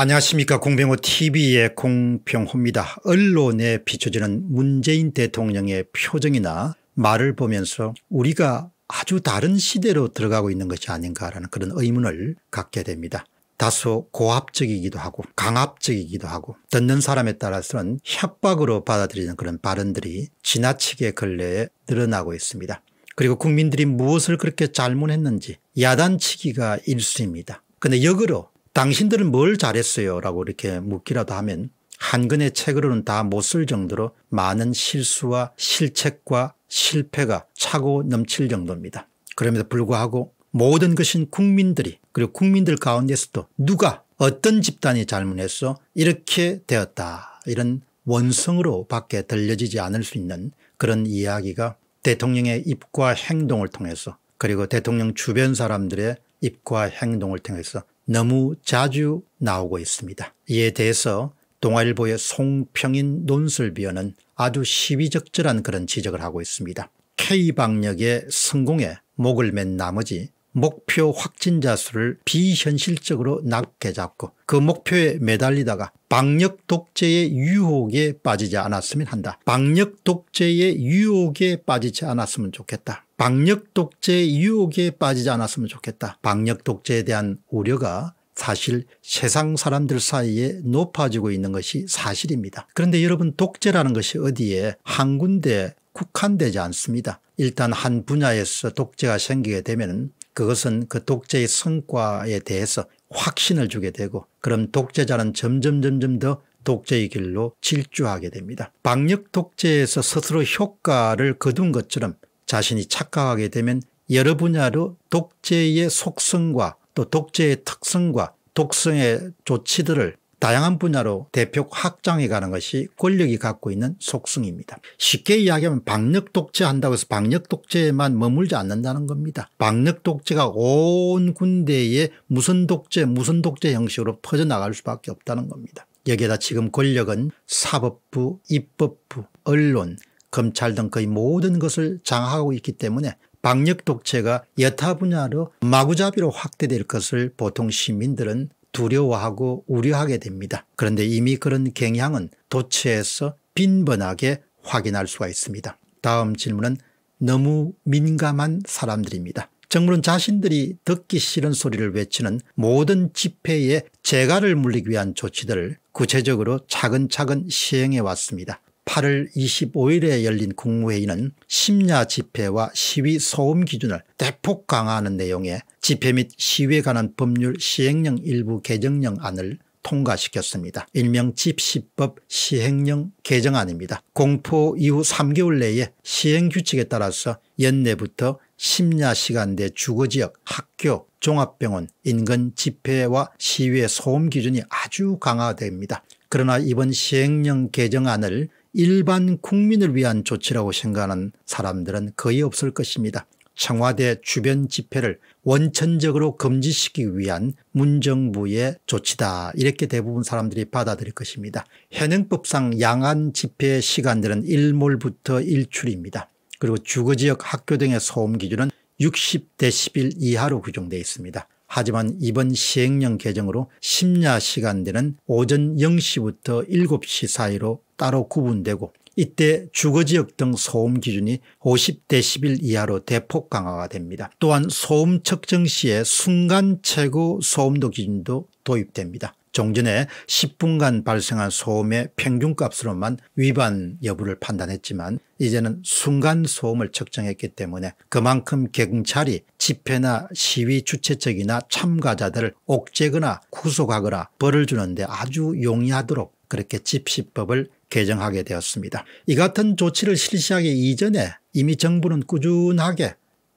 안녕하십니까 공병호TV의 공병호입니다. 언론에 비춰지는 문재인 대통령의 표정이나 말을 보면서 우리가 아주 다른 시대로 들어가고 있는 것이 아닌가라는 그런 의문을 갖게 됩니다. 다소 고압적이기도 하고 강압적이기도 하고 듣는 사람에 따라서는 협박으로 받아들이는 그런 발언들이 지나치게 근래에 늘어나고 있습니다. 그리고 국민들이 무엇을 그렇게 잘못했는지 야단치기가 일수입니다. 근데 역으로 당신들은 뭘 잘했어요? 라고 이렇게 묻기라도 하면 한근의 책으로는 다 못 쓸 정도로 많은 실수와 실책과 실패가 차고 넘칠 정도입니다. 그럼에도 불구하고 모든 것인 국민들이 그리고 국민들 가운데서도 누가 어떤 집단이 잘못했어 이렇게 되었다 이런 원성으로 밖에 들려지지 않을 수 있는 그런 이야기가 대통령의 입과 행동을 통해서 그리고 대통령 주변 사람들의 입과 행동을 통해서 너무 자주 나오고 있습니다. 이에 대해서 동아일보의 송평인 논설위원은 아주 시비적절한 그런 지적을 하고 있습니다. K방역의 성공에 목을 맨 나머지 목표 확진자 수를 비현실적으로 낮게 잡고 그 목표에 매달리다가 방역 독재의 유혹에 빠지지 않았으면 한다. 방역 독재의 유혹에 빠지지 않았으면 좋겠다. 방역 독재의 유혹에 빠지지 않았으면 좋겠다. 방역 독재에 대한 우려가 사실 세상 사람들 사이에 높아지고 있는 것이 사실입니다. 그런데 여러분 독재라는 것이 어디에 한 군데 국한되지 않습니다. 일단 한 분야에서 독재가 생기게 되면 그것은 그 독재의 성과에 대해서 확신을 주게 되고 그럼 독재자는 점점 점점 더 독재의 길로 질주하게 됩니다. 방역 독재에서 스스로 효과를 거둔 것처럼 자신이 착각하게 되면 여러 분야로 독재의 속성과 또 독재의 특성과 독성의 조치들을 다양한 분야로 대표 확장해 가는 것이 권력이 갖고 있는 속성입니다. 쉽게 이야기하면 방력 독재한다고 해서 방력 독재에만 머물지 않는다는 겁니다. 방력 독재가 온 군대에 무선 독재 무선 독재 형식으로 퍼져나갈 수밖에 없다는 겁니다. 여기에다 지금 권력은 사법부 입법부 언론 검찰 등 거의 모든 것을 장악하고 있기 때문에 방역 독재가 여타 분야로 마구잡이로 확대될 것을 보통 시민들은 두려워하고 우려하게 됩니다. 그런데 이미 그런 경향은 도체에서 빈번하게 확인할 수가 있습니다. 다음 질문은 너무 민감한 사람들입니다. 정부는 자신들이 듣기 싫은 소리를 외치는 모든 집회에 재갈을 물리기 위한 조치들을 구체적으로 차근차근 시행해 왔습니다. 8월 25일에 열린 국무회의는 심야 집회와 시위 소음 기준을 대폭 강화하는 내용의 집회 및 시위에 관한 법률 시행령 일부 개정령안을 통과시켰습니다. 일명 집시법 시행령 개정안입니다. 공포 이후 3개월 내에 시행규칙에 따라서 연내부터 심야 시간대 주거지역, 학교, 종합병원, 인근 집회와 시위의 소음 기준이 아주 강화됩니다. 그러나 이번 시행령 개정안을 일반 국민을 위한 조치라고 생각하는 사람들은 거의 없을 것입니다. 청와대 주변 집회를 원천적으로 금지시키기 위한 문정부의 조치다 이렇게 대부분 사람들이 받아들일 것입니다. 현행법상 양안 집회 시간들은 일몰부터 일출입니다. 그리고 주거지역 학교 등의 소음 기준은 60데시벨 이하로 규정되어 있습니다. 하지만 이번 시행령 개정으로 심야 시간대는 오전 0시부터 7시 사이로 따로 구분되고 이때 주거지역 등 소음 기준이 50데시벨 이하로 대폭 강화가 됩니다. 또한 소음 측정 시에 순간 최고 소음도 기준도 도입됩니다. 종전에 10분간 발생한 소음의 평균값으로만 위반 여부를 판단했지만 이제는 순간 소음을 측정했기 때문에 그만큼 경찰이 집회나 시위 주최 측이나 참가자들을 옥죄거나 구속하거나 벌을 주는데 아주 용이하도록 그렇게 집시법을 개정하게 되었습니다. 이 같은 조치를 실시하기 이전에 이미 정부는 꾸준하게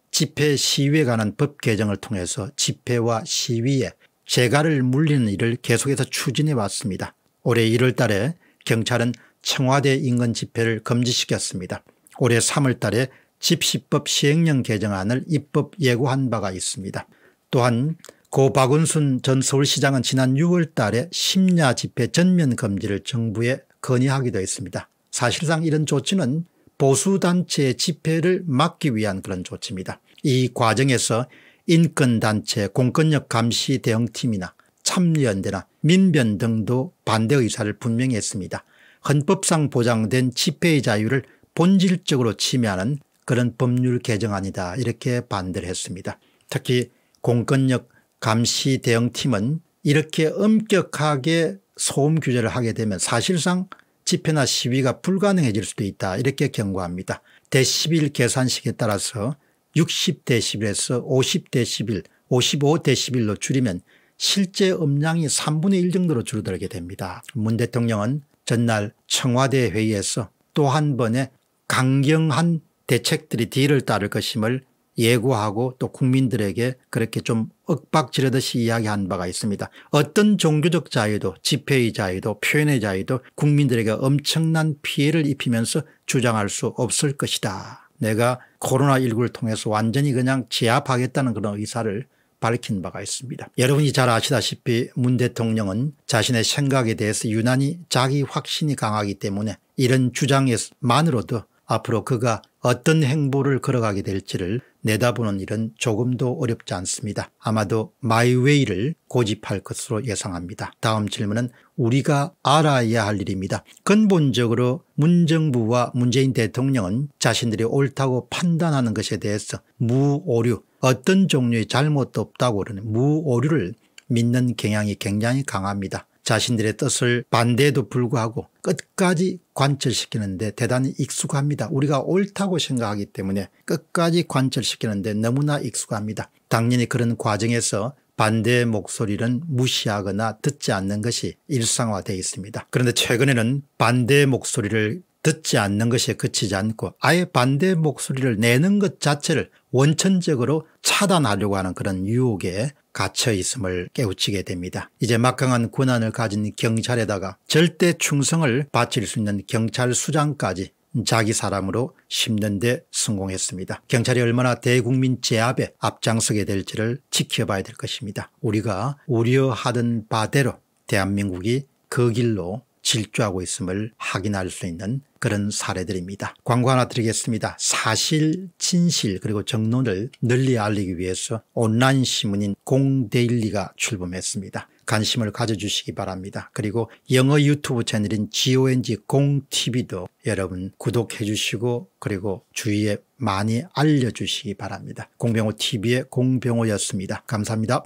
집회 시위에 관한 법 개정을 통해서 집회와 시위에 재가를 물리는 일을 계속해서 추진해 왔습니다. 올해 1월 달에 경찰은 청와대 인근 집회를 금지시켰습니다. 올해 3월 달에 집시법 시행령 개정안을 입법 예고한 바가 있습니다. 또한 고 박은순 전 서울시장은 지난 6월 달에 심야 집회 전면 금지를 정부에 건의하기도 했습니다. 사실상 이런 조치는 보수단체의 집회를 막기 위한 그런 조치입니다. 이 과정에서 인권단체 공권력 감시 대응팀이나 참여연대나 민변 등도 반대 의사를 분명히 했습니다. 헌법상 보장된 집회의 자유를 본질적으로 침해하는 그런 법률 개정안이다 이렇게 반대를 했습니다. 특히 공권력 감시 대응팀은 이렇게 엄격하게 소음 규제를 하게 되면 사실상 집회나 시위가 불가능해질 수도 있다 이렇게 경고합니다. 대시빌 계산식에 따라서 60데시벨에서 50데시벨, 55데시벨로 줄이면 실제 음량이 3분의 1 정도로 줄어들게 됩니다. 문 대통령은 전날 청와대 회의에서 또 한 번의 강경한 대책들이 뒤를 따를 것임을 예고하고 또 국민들에게 그렇게 좀 억박지르듯이 이야기한 바가 있습니다. 어떤 종교적 자유도 집회의 자유도 표현의 자유도 국민들에게 엄청난 피해를 입히면서 주장할 수 없을 것이다. 내가 코로나19를 통해서 완전히 그냥 제압하겠다는 그런 의사를 밝힌 바가 있습니다. 여러분이 잘 아시다시피 문 대통령은 자신의 생각에 대해서 유난히 자기 확신이 강하기 때문에 이런 주장만으로도 에 앞으로 그가 어떤 행보를 걸어가게 될지를 내다보는 일은 조금도 어렵지 않습니다. 아마도 마이웨이를 고집할 것으로 예상합니다. 다음 질문은 우리가 알아야 할 일입니다. 근본적으로 문정부와 문재인 대통령은 자신들이 옳다고 판단하는 것에 대해서 무오류 어떤 종류의 잘못도 없다고 그러는 무오류를 믿는 경향이 굉장히 강합니다. 자신들의 뜻을 반대에도 불구하고 끝까지 관철시키는데 대단히 익숙합니다. 우리가 옳다고 생각하기 때문에 끝까지 관철시키는데 너무나 익숙합니다. 당연히 그런 과정에서 반대의 목소리는 무시하거나 듣지 않는 것이 일상화되어 있습니다. 그런데 최근에는 반대의 목소리를 듣지 않는 것에 그치지 않고 아예 반대 의 목소리를 내는 것 자체를 원천적으로 차단하려고 하는 그런 유혹에 갇혀 있음을 깨우치게 됩니다. 이제 막강한 권한을 가진 경찰에다가 절대 충성을 바칠 수 있는 경찰 수장까지 자기 사람으로 심는 데 성공했습니다. 경찰이 얼마나 대국민 제압에 앞장서게 될지를 지켜봐야 될 것입니다. 우리가 우려하던 바대로 대한민국이 그 길로 질주하고 있음을 확인할 수 있는 그런 사례들입니다. 광고 하나 드리겠습니다. 사실 진실 그리고 정론을 널리 알리기 위해서 온라인 신문인 공데일리가 출범했습니다. 관심을 가져주시기 바랍니다. 그리고 영어 유튜브 채널인 GONG 공TV도 여러분 구독해 주시고 그리고 주위에 많이 알려주시기 바랍니다. 공병호 TV의 공병호였습니다. 감사합니다.